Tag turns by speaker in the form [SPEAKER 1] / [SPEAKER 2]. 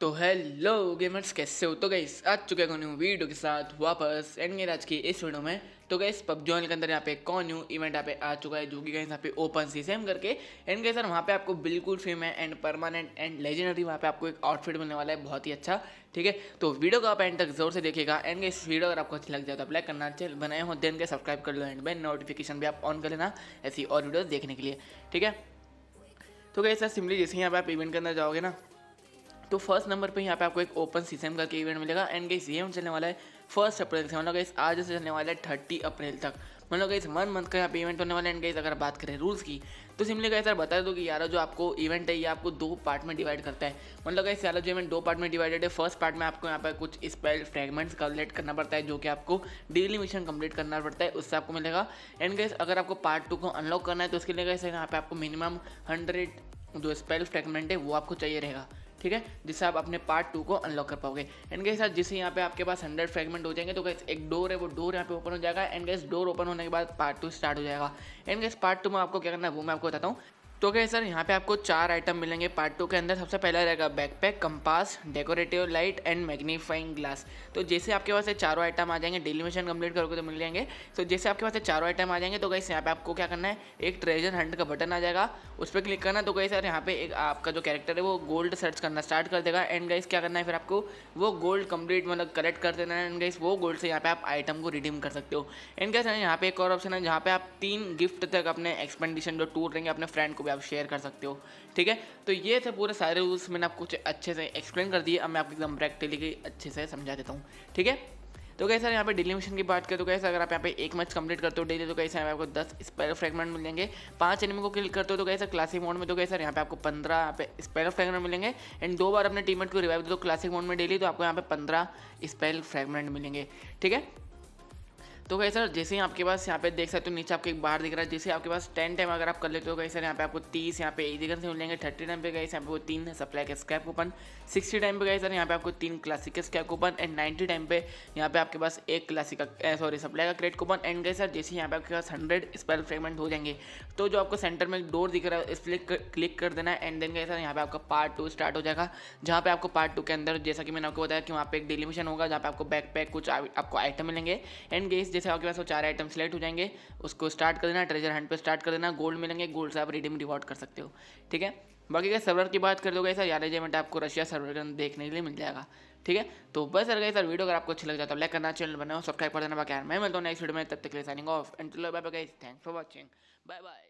[SPEAKER 1] तो hello gamers कैसे हो तो गई आ चुके कौन हूँ वीडियो के साथ वापस एंड गेर आज की इस वीडियो में तो गई पब पबजॉन के अंदर यहाँ पे कौन यू इवेंट यहाँ पे आ चुका है जो कि यहाँ पे ओपन सी सेम करके एंड गए सर वहाँ पे आपको बिल्कुल फेम है एंड परमानेंट एंड लेजेंडरी वहाँ पे आपको एक आउटफिट मिलने वाला है बहुत ही अच्छा ठीक है तो वीडियो को आप एंड तक जोर से देखेगा एंड इस वीडियो अगर आपको अच्छी लग जाए तो लाइक करना चैनल बनाए हो देन के सब्सक्राइब कर लो एंड बैन नोटिफिकेशन भी आप ऑन कर लेना ऐसी और वीडियोज़ देखने के लिए ठीक है तो गई सर सिंपली जैसे ही यहाँ पे आप इवेंट के अंदर जाओगे ना तो फर्स्ट नंबर पे यहाँ पे आपको एक ओपन सीसीएम का इवेंट मिलेगा एंड गई ये चलने वाला है फर्स्ट अप्रैल से मतलब इस आज से चलने वाला है थर्टी अप्रैल तक मतलब इस वन मंथ का यहाँ पे इवेंट होने वाला है एंड गई अगर बात करें रूल्स की तो सिंपली गए सर बता दो कि यार जो आपको इवेंट है ये आपको दो पार्ट में डिवाइड करता है मतलब गई यारा जो इवेंट दो पार्ट में डिवाइडेड है फर्स्ट पार्ट में आपको यहाँ पर कुछ स्पेल फ्रेगमेंट्स कलेक्ट करना पड़ता है जो कि आपको डेली मिशन कंप्लीट करना पड़ता है उससे आपको मिलेगा एंड गई अगर आपको पार्ट टू को अनलॉक करना है तो उसके लिए गाइस यहाँ पे आपको मिनिमम हंड्रेड जो स्पेल फ्रेगमेंट है वो आपको चाहिए रहेगा ठीक है जिससे आप अपने पार्ट टू को अनलॉक कर पाओगे एंड साथ जिससे यहाँ पे आपके पास हंड्रेड फ्रेगमेंट हो जाएंगे तो गैस एक डोर है वो डोर यहाँ पे ओपन हो जाएगा एंड गैस डोर ओपन होने के बाद पार्ट टू स्टार्ट हो जाएगा एंड गैस पार्ट टू में आपको क्या करना है वो मैं आपको बताता हूँ तो क्या सर यहाँ पे आपको चार आइटम मिलेंगे पार्ट टू के अंदर सबसे पहला रहेगा backpack compass decorative light and magnifying glass तो जैसे आपके पास ये चारों आइटम आ जाएंगे डेली मिशन कंप्लीट करोगे तो मिल जाएंगे तो जैसे आपके पास ये चारों आइटम आ जाएंगे तो कैसे यहाँ पे आपको क्या करना है एक ट्रेजर हंट का बटन आ जाएगा उस पर क्लिक करना तो कहीं सर यहाँ पे एक आपका जो कैरेक्टर है वो गोल्ड सर्च करना स्टार्ट कर देगा एंड गाइस क्या करना है फिर आपको वो गोल्ड कंप्लीट मतलब कलेक्ट कर देना है एंड गाइस वो गोल्ड से यहाँ पे आप आइटम को रिडीम कर सकते हो एंड क्या सर यहाँ पे एक और ऑप्शन है जहाँ पे आप तीन गिफ्ट तक अपने एक्सपेंडिशन जो टूर रहेंगे अपने फ्रेंड को पर आप शेयर कर सकते हो ठीक है तो ये थे पूरे सारे रूल्स मैंने आपको कुछ अच्छे से एक्सप्लेन कर दिए अब मैं आपको एकदम प्रैक्टिकली अच्छे से समझा देता हूँ ठीक है तो कैसे यहाँ पे डेली मिशन की बात करें तो कैसे अगर आप यहाँ पे एक मैच कंप्लीट करते हो डेली तो कैसे आपको दस स्पेल फ्रेगमेंट मिलेंगे पांच एनिमी को किल करते हो तो कैसे क्लासिक मोड में तो कैसे यहाँ पे आपको पंद्रह यहाँ पे स्पेल फ्रेगमेंट मिलेंगे एंड दो बार अपने टीममेट को रिवाइव दो तो क्लासिक मोड में डेली तो आपको यहाँ पे पंद्रह स्पेल फ्रेगमेंट मिलेंगे ठीक है तो कहीं सर जैसे ही आपके पास यहाँ पे देख सकते हो नीचे आपको एक बार दिख रहा है जैसे आपके पास टेन टाइम अगर आप कर लेते हो कहीं सर यहाँ पे आपको तीस यहाँ पे एक जगह से मिलेंगे थर्टी टाइम पे गए यहाँ पे तीन सप्लाई के स्कैप ओपन सिक्सटी टाइम पे गए सर यहाँ पे आपको तीन क्लासिक के scrap coupon and ninety time पे यहाँ पे आपके पास एक क्लासिक का सॉरी eh, सप्लाई का crate coupon and guys sir जैसे यहाँ पे आपके पास हंड्रेड स्पेल फ्रेगमेंट हो जाएंगे तो जो आपको सेंटर में एक डोर दिख रहा है इस पर क्लिक कर देना एंड देन गए सर यहाँ पे आपका पार्ट टू स्टार्ट हो जाएगा जहाँ पे आपको पार्ट टू के अंदर जैसा कि मैंने आपको बताया कि वहाँ पे एक डिलीमिशन होगा जहाँ पे आपको बैक पैक कुछ आपको आइटम मिलेंगे एंड गई तरीके से आपके पास वो चार आइटम सेलेक्ट हो जाएंगे उसको स्टार्ट कर देना ट्रेजर हंट पे स्टार्ट कर देना गोल्ड मिलेंगे गोल्ड से आप रिडीम रिवॉर्ड कर सकते हो ठीक है बाकी अगर सर्वर की बात कर दो ऐसा यार एजेमेंट आपको रशिया सर्वर के देखने के लिए मिल जाएगा ठीक है तो बस अगर सर वीडियो अगर आपको अच्छा लग जाता है लाइक तो करना चैनल बनाओ सब्सक्राइब कर देना बाकी मैं मिलता हूँ नेक्स्ट वीडियो में तब तक के लिए signing off and bye bye thanks for watching bye bye